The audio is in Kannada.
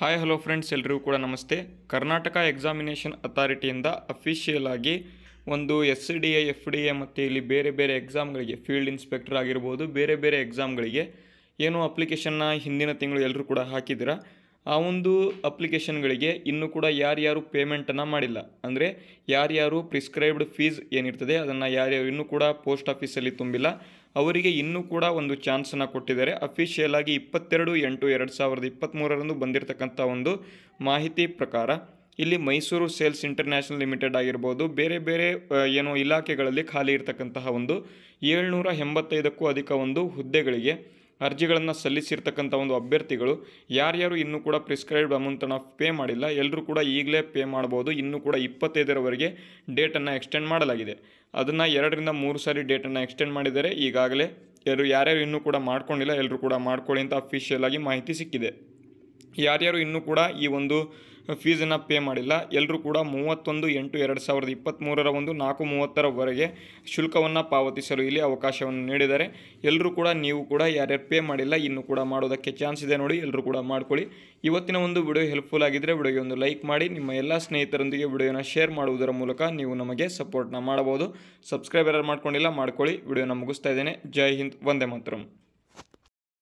ಹಾಯ್ ಹಲೋ ಫ್ರೆಂಡ್ಸ್ ಎಲ್ಲರಿಗೂ ಕೂಡ ನಮಸ್ತೆ ಕರ್ನಾಟಕ ಎಕ್ಸಾಮಿನೇಷನ್ ಅಥಾರಿಟಿಯಿಂದ ಅಫಿಷಿಯಲ್ ಆಗಿ ಒಂದು S D A F D A ಮತ್ತು ಇಲ್ಲಿ ಬೇರೆ ಬೇರೆ ಎಕ್ಸಾಮ್ಗಳಿಗೆ ಫೀಲ್ಡ್ ಇನ್ಸ್ಪೆಕ್ಟರ್ ಆಗಿರ್ಬೋದು ಬೇರೆ ಬೇರೆ ಎಕ್ಸಾಮ್ಗಳಿಗೆ ಏನು ಅಪ್ಲಿಕೇಶನ್ನ ಹಿಂದಿನ ತಿಂಗಳು ಎಲ್ಲರೂ ಕೂಡ ಹಾಕಿದ್ದೀರಾ ಆ ಒಂದು ಅಪ್ಲಿಕೇಶನ್ಗಳಿಗೆ ಇನ್ನೂ ಕೂಡ ಯಾರ್ಯಾರು ಪೇಮೆಂಟನ್ನು ಮಾಡಿಲ್ಲ ಅಂದರೆ ಯಾರ್ಯಾರು ಪ್ರಿಸ್ಕ್ರೈಬ್ಡ್ ಫೀಸ್ ಏನಿರ್ತದೆ ಅದನ್ನು ಯಾರ್ಯಾರು ಇನ್ನೂ ಕೂಡ ಪೋಸ್ಟ್ ಆಫೀಸಲ್ಲಿ ತುಂಬಿಲ್ಲ ಅವರಿಗೆ ಇನ್ನೂ ಕೂಡ ಒಂದು ಚಾನ್ಸನ್ನು ಕೊಟ್ಟಿದ್ದಾರೆ ಅಫಿಷಿಯಲಾಗಿ ಇಪ್ಪತ್ತೆರಡು ಎಂಟು ಎರಡು ಸಾವಿರದ ಇಪ್ಪತ್ತ್ಮೂರರಂದು ಬಂದಿರತಕ್ಕಂಥ ಒಂದು ಮಾಹಿತಿ ಪ್ರಕಾರ ಇಲ್ಲಿ ಮೈಸೂರು ಸೇಲ್ಸ್ ಇಂಟರ್ನ್ಯಾಷನಲ್ ಲಿಮಿಟೆಡ್ ಆಗಿರ್ಬೋದು ಬೇರೆ ಬೇರೆ ಏನು ಇಲಾಖೆಗಳಲ್ಲಿ ಖಾಲಿ ಇರತಕ್ಕಂತಹ ಒಂದು ಏಳ್ನೂರ ಎಂಬತ್ತೈದಕ್ಕೂ ಅಧಿಕ ಒಂದು ಹುದ್ದೆಗಳಿಗೆ ಅರ್ಜಿಗಳನ್ನು ಸಲ್ಲಿಸಿರ್ತಕ್ಕಂಥ ಒಂದು ಅಭ್ಯರ್ಥಿಗಳು ಯಾರ್ಯಾರು ಇನ್ನೂ ಕೂಡ ಪ್ರಿಸ್ಕ್ರೈಬ್ಡ್ ಅಮೌಂಟನ್ನು ಪೇ ಮಾಡಿಲ್ಲ ಎಲ್ಲರೂ ಕೂಡ ಈಗಲೇ ಪೇ ಮಾಡ್ಬೋದು ಇನ್ನೂ ಕೂಡ ಇಪ್ಪತ್ತೈದರವರೆಗೆ ಡೇಟನ್ನು ಎಕ್ಸ್ಟೆಂಡ್ ಮಾಡಲಾಗಿದೆ ಅದನ್ನು ಎರಡರಿಂದ ಮೂರು ಸಾರಿ ಡೇಟನ್ನು ಎಕ್ಸ್ಟೆಂಡ್ ಮಾಡಿದರೆ ಈಗಾಗಲೇ ಎಲ್ಲರೂ ಯಾರ್ಯಾರು ಇನ್ನೂ ಕೂಡ ಮಾಡ್ಕೊಂಡಿಲ್ಲ ಎಲ್ಲರೂ ಕೂಡ ಮಾಡ್ಕೊಳ್ಳಿ ಅಂತ ಅಫಿಷಿಯಲ್ ಆಗಿ ಮಾಹಿತಿ ಸಿಕ್ಕಿದೆ ಯಾರ್ಯಾರು ಇನ್ನೂ ಕೂಡ ಈ ಒಂದು ಫೀಸನ್ನು ಪೇ ಮಾಡಿಲ್ಲ ಎಲ್ಲರೂ ಕೂಡ ಮೂವತ್ತೊಂದು ಎಂಟು ಎರಡು ಸಾವಿರದ ಇಪ್ಪತ್ತ್ಮೂರರ ಒಂದು ನಾಲ್ಕು ಮೂವತ್ತರವರೆಗೆ ಶುಲ್ಕವನ್ನು ಪಾವತಿಸಲು ಇಲ್ಲಿ ಅವಕಾಶವನ್ನು ನೀಡಿದ್ದಾರೆ ಎಲ್ಲರೂ ಕೂಡ ನೀವು ಕೂಡ ಯಾರ್ಯಾರು ಪೇ ಮಾಡಿಲ್ಲ ಇನ್ನೂ ಕೂಡ ಮಾಡೋದಕ್ಕೆ ಚಾನ್ಸ್ ಇದೆ ನೋಡಿ ಎಲ್ಲರೂ ಕೂಡ ಮಾಡ್ಕೊಳ್ಳಿ ಇವತ್ತಿನ ಒಂದು ವಿಡಿಯೋ ಹೆಲ್ಪ್ಫುಲ್ ಆಗಿದ್ದರೆ ವಿಡಿಯೋಗೆ ಒಂದು ಲೈಕ್ ಮಾಡಿ ನಿಮ್ಮ ಎಲ್ಲ ಸ್ನೇಹಿತರೊಂದಿಗೆ ವಿಡಿಯೋನ ಶೇರ್ ಮಾಡುವುದರ ಮೂಲಕ ನೀವು ನಮಗೆ ಸಪೋರ್ಟ್ನ ಮಾಡಬಹುದು ಸಬ್ಸ್ಕ್ರೈಬ್ ಯಾರು ಮಾಡ್ಕೊಂಡಿಲ್ಲ ಮಾಡ್ಕೊಳ್ಳಿ ವಿಡಿಯೋನ ಮುಗಿಸ್ತಾ ಇದ್ದೇನೆ ಜೈ ಹಿಂದ್ ವಂದೇ ಮಾತರಂ